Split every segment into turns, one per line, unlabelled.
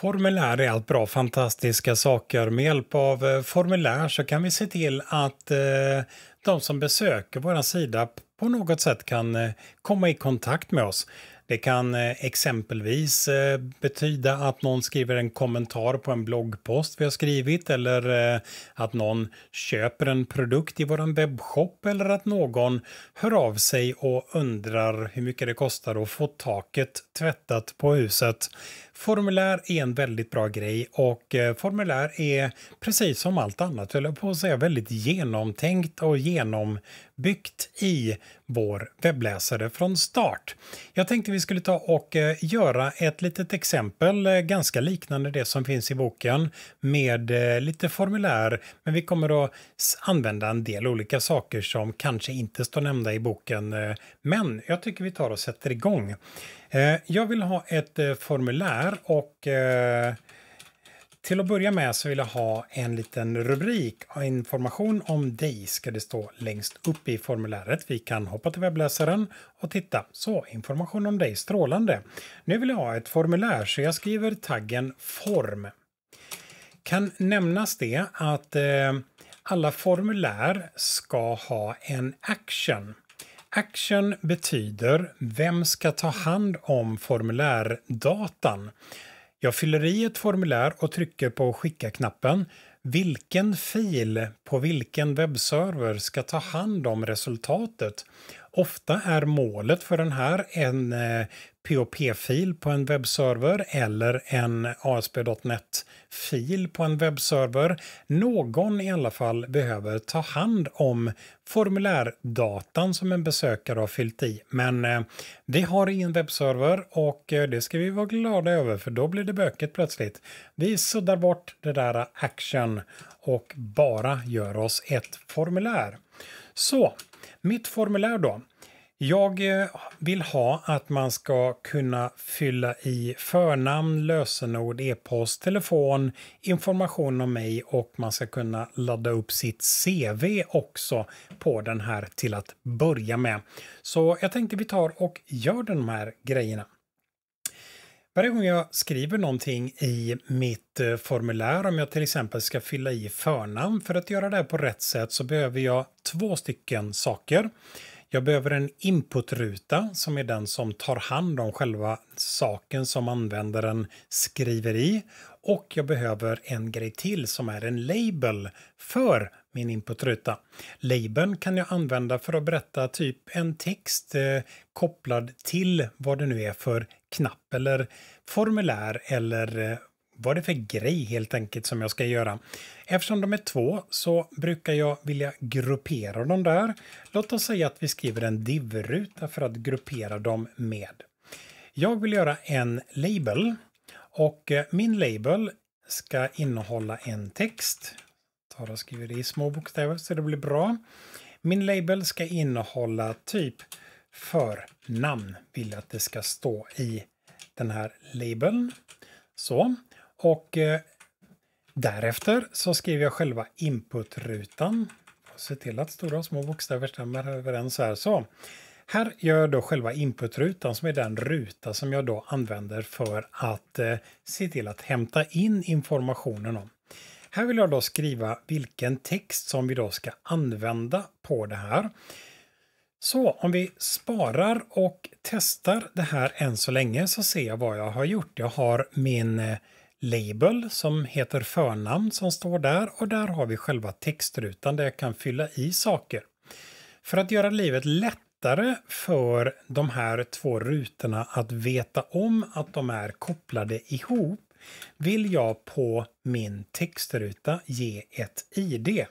formulär är allt bra, fantastiska saker. Med hjälp av eh, formulär så kan vi se till att eh, de som besöker vår sida på något sätt kan eh, komma i kontakt med oss. Det kan exempelvis betyda att någon skriver en kommentar på en bloggpost vi har skrivit eller att någon köper en produkt i vår webbshop eller att någon hör av sig och undrar hur mycket det kostar att få taket tvättat på huset formulär är en väldigt bra grej och eh, formulär är precis som allt annat, höll på att säga, väldigt genomtänkt och genombyggt i vår webbläsare från start. Jag tänkte vi skulle ta och eh, göra ett litet exempel, eh, ganska liknande det som finns i boken, med lite formulär, men vi kommer att använda en del olika saker som kanske inte står nämnda i boken. Men jag tycker vi tar och sätter igång. Eh, jag vill ha ett eh, formulär och eh, till att börja med så vill jag ha en liten rubrik. Information om dig ska det stå längst upp i formuläret. Vi kan hoppa till webbläsaren och titta. Så, information om dig, strålande. Nu vill jag ha ett formulär så jag skriver taggen form. Kan nämnas det att alla formulär ska ha en action. Action betyder vem ska ta hand om formulärdatan? Jag fyller i ett formulär och trycker på skicka-knappen. Vilken fil på vilken webbserver ska ta hand om resultatet? Ofta är målet för den här en eh, POP-fil på en webbserver eller en ASP.NET-fil på en webbserver. Någon i alla fall behöver ta hand om formulärdatan som en besökare har fyllt i. Men eh, vi har ingen webbserver och eh, det ska vi vara glada över för då blir det böket plötsligt. Vi suddar bort det där action och bara gör oss ett formulär. Så mitt formulär då. Jag eh, vill ha att man ska kunna fylla i förnamn, lösenord, e-post, telefon, information om mig och man ska kunna ladda upp sitt CV också på den här till att börja med. Så jag tänkte vi tar och gör de här grejerna varje gång jag skriver någonting i mitt eh, formulär, om jag till exempel ska fylla i förnamn, för att göra det här på rätt sätt så behöver jag två stycken saker. Jag behöver en inputruta som är den som tar hand om själva saken som användaren skriver i. Och jag behöver en grej till som är en label för min inputruta. Labeln kan jag använda för att berätta typ en text eh, kopplad till vad det nu är för knapp eller formulär eller eh, vad det är för grej helt enkelt som jag ska göra. Eftersom de är två så brukar jag vilja gruppera dem där. Låt oss säga att vi skriver en divruta för att gruppera dem med. Jag vill göra en label och eh, min label ska innehålla en text har jag skrivit det i små bokstäver så det blir bra. Min label ska innehålla typ för namn vill jag att det ska stå i den här labeln. Så. Och eh, därefter så skriver jag själva inputrutan. Se till att stora och små bokstäver stämmer överens här. Så. Här gör jag då själva inputrutan som är den ruta som jag då använder för att eh, se till att hämta in informationen om här vill jag då skriva vilken text som vi då ska använda på det här. Så om vi sparar och testar det här än så länge så ser jag vad jag har gjort. Jag har min eh, label som heter förnamn som står där och där har vi själva textrutan där jag kan fylla i saker. För att göra livet lättare för de här två rutorna att veta om att de är kopplade ihop vill jag på min textruta ge ett ID.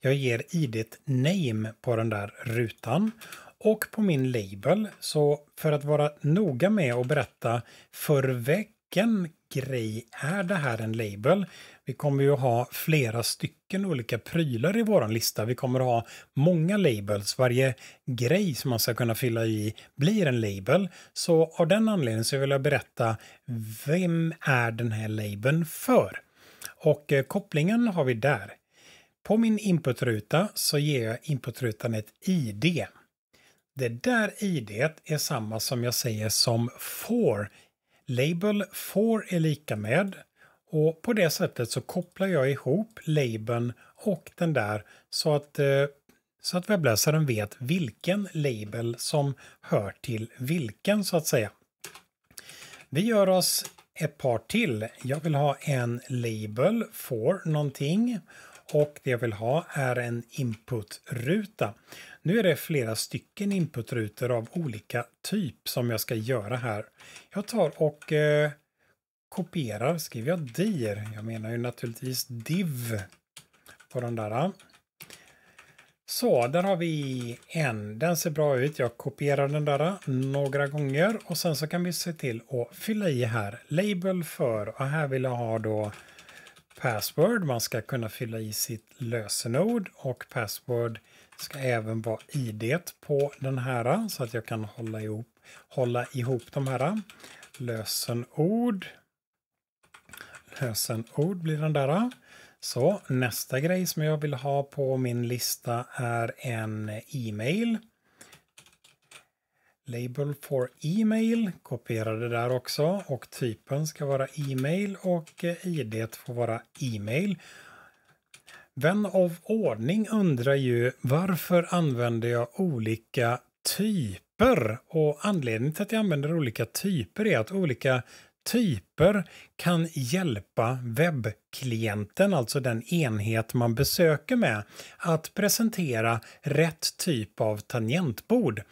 Jag ger idet name på den där rutan och på min label. Så för att vara noga med att berätta för veckan grej är det här en label? Vi kommer ju ha flera stycken olika prylar i våran lista. Vi kommer ha många labels. Varje grej som man ska kunna fylla i blir en label. Så av den anledningen så vill jag berätta vem är den här labeln för? Och eh, kopplingen har vi där. På min inputruta så ger jag inputrutan ett ID. Det där ID är samma som jag säger som for Label For är lika med och på det sättet så kopplar jag ihop labeln och den där så att, eh, så att webbläsaren vet vilken label som hör till vilken så att säga. Vi gör oss ett par till. Jag vill ha en label for någonting och det jag vill ha är en inputruta. Nu är det flera stycken inputrutor av olika typ som jag ska göra här. Jag tar och eh, kopierar, skriver jag dir, jag menar ju naturligtvis div på den där. Så, där har vi en. Den ser bra ut. Jag kopierar den där några gånger och sen så kan vi se till att fylla i här. Label för och här vill jag ha då password. Man ska kunna fylla i sitt lösenord och password ska även vara id på den här så att jag kan hålla ihop, hålla ihop de här. Lösenord. Lösenord blir den där. Så nästa grej som jag vill ha på min lista är en e-mail. Label for e-mail, kopiera det där också och typen ska vara e-mail och eh, id får vara e-mail. Vän av ordning undrar ju varför använder jag olika typer? Och anledningen till att jag använder olika typer är att olika typer kan hjälpa webbklienten, alltså den enhet man besöker med, att presentera rätt typ av tangentbord.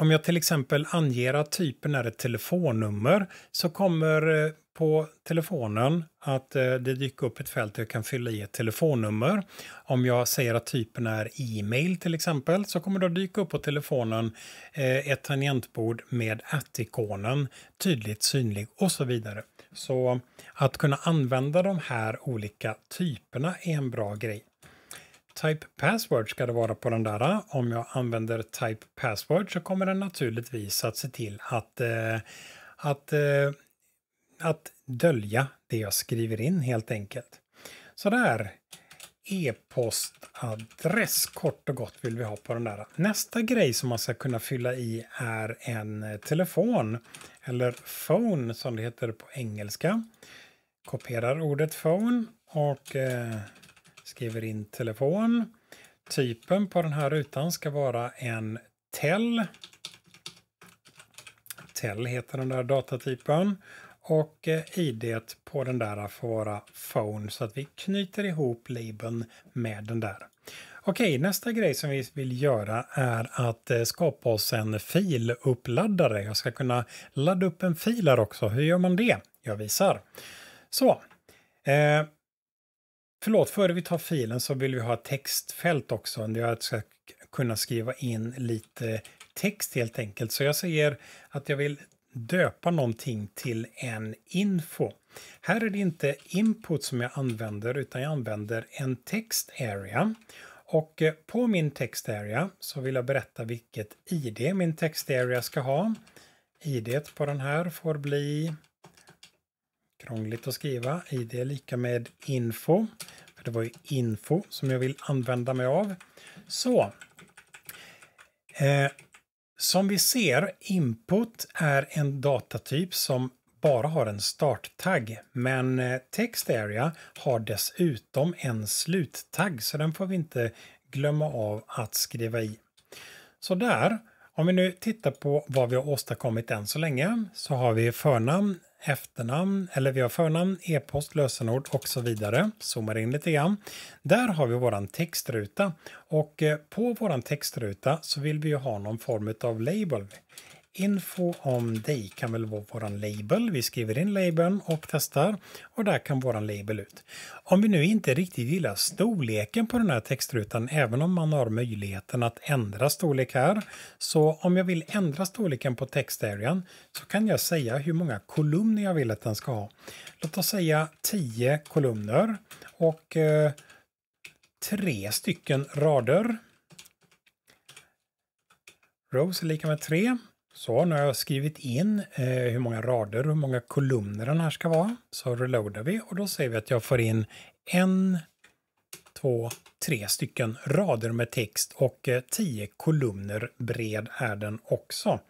Om jag till exempel anger att typen är ett telefonnummer så kommer eh, på telefonen att eh, det dyker upp ett fält där jag kan fylla i ett telefonnummer. Om jag säger att typen är e-mail till exempel så kommer det att dyka upp på telefonen eh, ett tangentbord med att-ikonen tydligt synlig och så vidare. Så att kunna använda de här olika typerna är en bra grej. Type Password ska det vara på den där. Om jag använder Type Password så kommer den naturligtvis att se till att, eh, att eh, att dölja det jag skriver in helt enkelt. Så där e-postadress kort och gott vill vi ha på den där. Nästa grej som man ska kunna fylla i är en eh, telefon eller phone som det heter på engelska. Kopierar ordet phone och eh, skriver in telefon. Typen på den här rutan ska vara en Tell. Tell heter den där datatypen och eh, id på den där för våra phone så att vi knyter ihop labeln med den där. Okej, nästa grej som vi vill göra är att eh, skapa oss en filuppladdare. Jag ska kunna ladda upp en fil här också. Hur gör man det? Jag visar. Så. Eh, förlåt, före vi tar filen så vill vi ha ett textfält också. Där jag ska kunna skriva in lite text helt enkelt. Så jag säger att jag vill döpa någonting till en info. Här är det inte input som jag använder utan jag använder en text area. Och eh, på min text area så vill jag berätta vilket id min text area ska ha. id på den här får bli krångligt att skriva. id är lika med info. För det var ju info som jag vill använda mig av. Så. Eh, som vi ser, input är en datatyp som bara har en starttagg, men eh, TextArea har dessutom en sluttagg, så den får vi inte glömma av att skriva i. Så där, om vi nu tittar på vad vi har åstadkommit än så länge, så har vi förnamn, efternamn, eller vi har förnamn, e-post, lösenord och så vidare. Zoomar in lite grann. Där har vi våran textruta och eh, på våran textruta så vill vi ju ha någon form av label. Info om dig kan väl vara vår label. Vi skriver in labeln och testar och där kan vår label ut. Om vi nu inte riktigt gillar storleken på den här textrutan, även om man har möjligheten att ändra storlek här, så om jag vill ändra storleken på textarean så kan jag säga hur många kolumner jag vill att den ska ha. Låt oss säga 10 kolumner och eh, tre stycken rader. Rows är lika med 3 så, nu har jag skrivit in eh, hur många rader och hur många kolumner den här ska vara. Så reloadar vi och då ser vi att jag får in en, två, tre stycken rader med text och eh, tio kolumner bred är den också.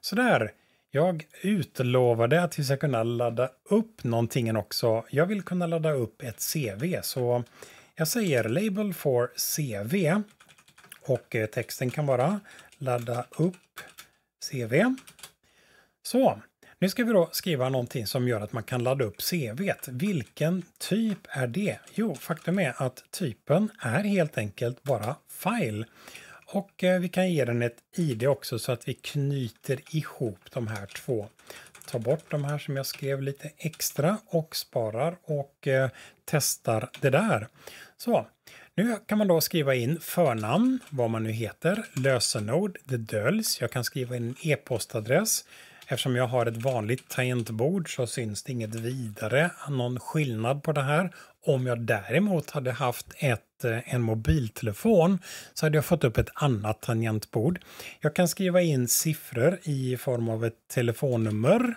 Så där. Jag utlovade att vi ska kunna ladda upp någonting också. Jag vill kunna ladda upp ett CV så jag säger label for CV och eh, texten kan vara ladda upp CV. Så, nu ska vi då skriva någonting som gör att man kan ladda upp CV. Vilken typ är det? Jo, faktum är att typen är helt enkelt bara file. Och eh, vi kan ge den ett ID också så att vi knyter ihop de här två. Ta bort de här som jag skrev lite extra och sparar och eh, testar det där. Så, nu kan man då skriva in förnamn, vad man nu heter, lösenord, det döljs, jag kan skriva in e-postadress. Eftersom jag har ett vanligt tangentbord så syns det inget vidare, någon skillnad på det här. Om jag däremot hade haft ett, eh, en mobiltelefon så hade jag fått upp ett annat tangentbord. Jag kan skriva in siffror i form av ett telefonnummer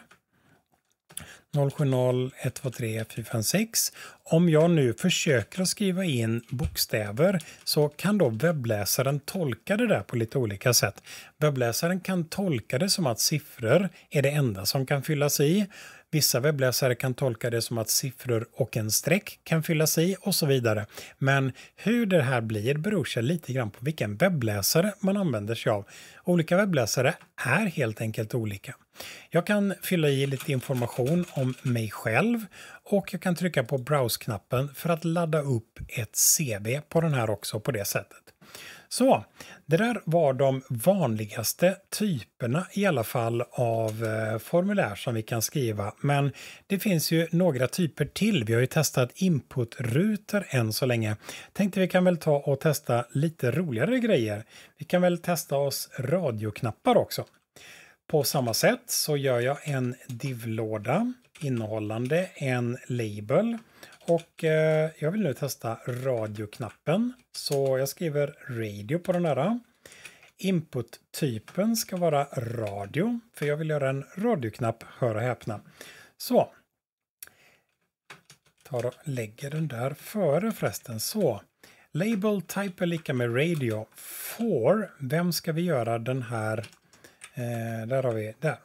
070 123 Om jag nu försöker att skriva in bokstäver så kan då webbläsaren tolka det där på lite olika sätt. Webbläsaren kan tolka det som att siffror är det enda som kan fyllas i Vissa webbläsare kan tolka det som att siffror och en streck kan fyllas i och så vidare. Men hur det här blir beror sig lite grann på vilken webbläsare man använder sig av. Olika webbläsare är helt enkelt olika. Jag kan fylla i lite information om mig själv och jag kan trycka på Browse-knappen för att ladda upp ett CV på den här också på det sättet. Så, det där var de vanligaste typerna i alla fall av eh, formulär som vi kan skriva. Men det finns ju några typer till. Vi har ju testat input inputrutor än så länge. Tänkte vi kan väl ta och testa lite roligare grejer. Vi kan väl testa oss radioknappar också. På samma sätt så gör jag en divlåda innehållande en label. Och eh, jag vill nu testa radioknappen. Så jag skriver radio på den där. Input-typen ska vara radio, för jag vill göra en radioknapp, hör och häpna. Så. Tar och lägger den där före förresten. Så. Label type är lika med radio. For, vem ska vi göra den här? Eh, där har vi, där.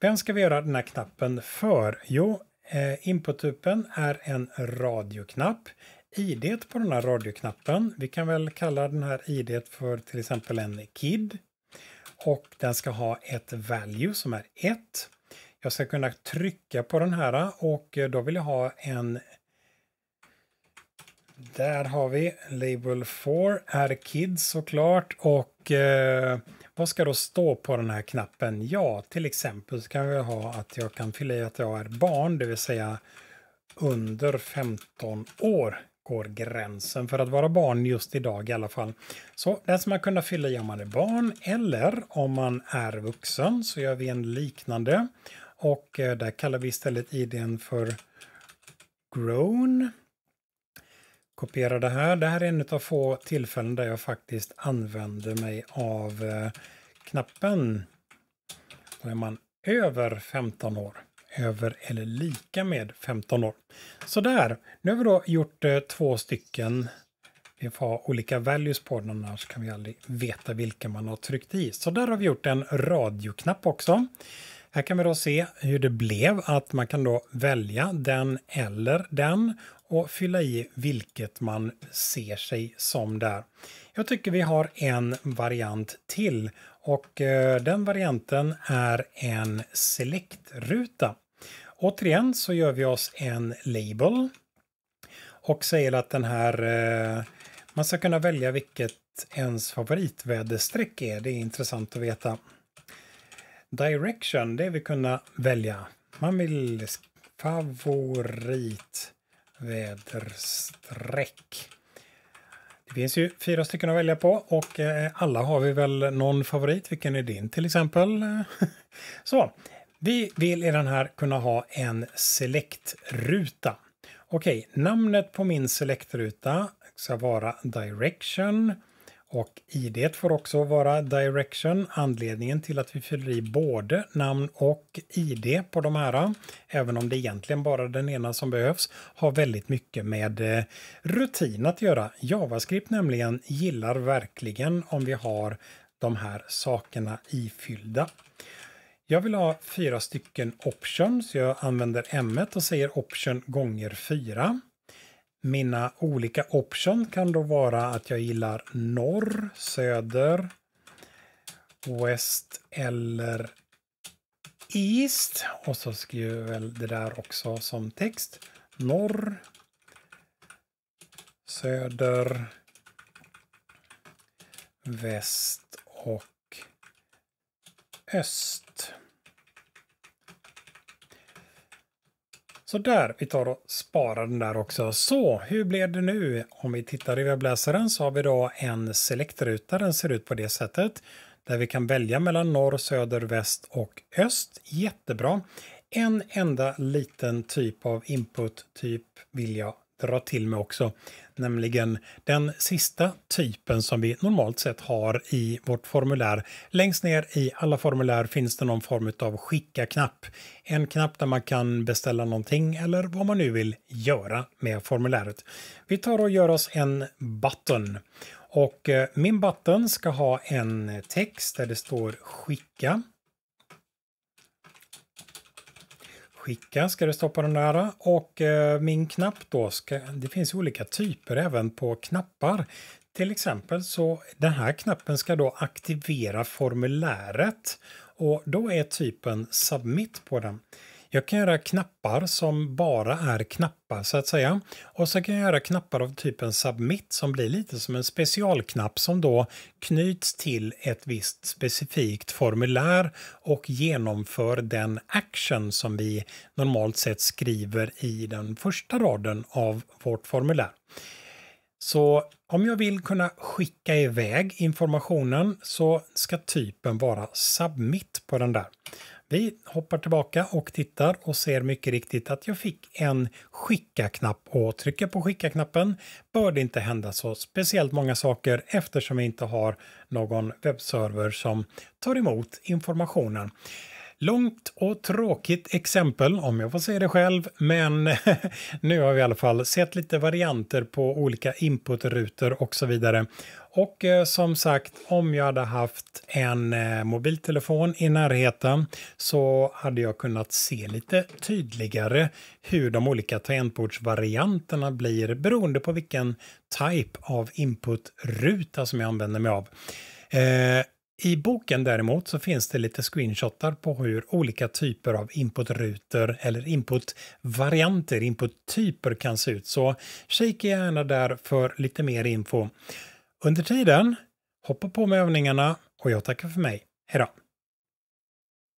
Vem ska vi göra den här knappen för? Jo, Eh, inputtypen är en radioknapp. ID på den här radioknappen, vi kan väl kalla den här idet för till exempel en KID. Och den ska ha ett value som är 1. Jag ska kunna trycka på den här och då vill jag ha en där har vi Label 4 är Kids såklart och eh, vad ska då stå på den här knappen? Ja, till exempel så kan vi ha att jag kan fylla i att jag är barn, det vill säga under 15 år går gränsen för att vara barn just idag i alla fall. Så den som man kunna fylla i om man är barn eller om man är vuxen så gör vi en liknande. Och eh, där kallar vi istället idén för grown kopiera det här. Det här är en av få tillfällen där jag faktiskt använder mig av eh, knappen. Då är man över 15 år. Över eller lika med 15 år. Så där, nu har vi då gjort eh, två stycken. Vi får ha olika values på den annars kan vi aldrig veta vilka man har tryckt i. Så där har vi gjort en radioknapp också. Här kan vi då se hur det blev att man kan då välja den eller den och fylla i vilket man ser sig som där. Jag tycker vi har en variant till och eh, den varianten är en selektruta. Återigen så gör vi oss en label och säger att den här eh, man ska kunna välja vilket ens favoritväderstreck är. Det är intressant att veta. Direction, det vill kunna välja. Man vill favoritväderstreck. Det finns ju fyra stycken att välja på och eh, alla har vi väl någon favorit. Vilken är din till exempel? Så, vi vill i den här kunna ha en selektruta. Okej, namnet på min selektruta ska vara Direction. Och id får också vara direction. Anledningen till att vi fyller i både namn och id på de här, även om det egentligen bara är den ena som behövs, har väldigt mycket med eh, rutin att göra. Javascript nämligen gillar verkligen om vi har de här sakerna ifyllda. Jag vill ha fyra stycken option, så jag använder m och säger option gånger fyra. Mina olika option kan då vara att jag gillar norr, söder, west eller east. Och så skriver jag väl det där också som text. Norr, söder, väst och öst. Så där, vi tar och sparar den där också. Så, hur blev det nu? Om vi tittar i webbläsaren så har vi då en selektruta. Den ser ut på det sättet. Där vi kan välja mellan norr, söder, väst och öst. Jättebra. En enda liten typ av input-typ vill jag dra till med också, nämligen den sista typen som vi normalt sett har i vårt formulär. Längst ner i alla formulär finns det någon form av skicka-knapp. En knapp där man kan beställa någonting eller vad man nu vill göra med formuläret. Vi tar och gör oss en button. Och eh, min button ska ha en text där det står skicka. skicka ska du stoppa den där. Och eh, min knapp då, ska, det finns olika typer även på knappar. Till exempel så den här knappen ska då aktivera formuläret och då är typen submit på den. Jag kan göra knappar som bara är knappar så att säga. Och så kan jag göra knappar av typen submit som blir lite som en specialknapp som då knyts till ett visst specifikt formulär och genomför den action som vi normalt sett skriver i den första raden av vårt formulär. Så om jag vill kunna skicka iväg informationen så ska typen vara submit på den där. Vi hoppar tillbaka och tittar och ser mycket riktigt att jag fick en skicka-knapp och trycker på skicka-knappen bör det inte hända så speciellt många saker eftersom vi inte har någon webbserver som tar emot informationen. Långt och tråkigt exempel om jag får säga det själv, men nu har vi i alla fall sett lite varianter på olika inputrutor och så vidare. Och eh, som sagt, om jag hade haft en eh, mobiltelefon i närheten så hade jag kunnat se lite tydligare hur de olika tangentbordsvarianterna blir beroende på vilken type av inputruta som jag använder mig av. Eh, i boken däremot så finns det lite screenshotar på hur olika typer av inputrutor eller inputvarianter, inputtyper kan se ut. Så kika gärna där för lite mer info. Under tiden, hoppa på med övningarna och jag tackar för mig. Hejdå!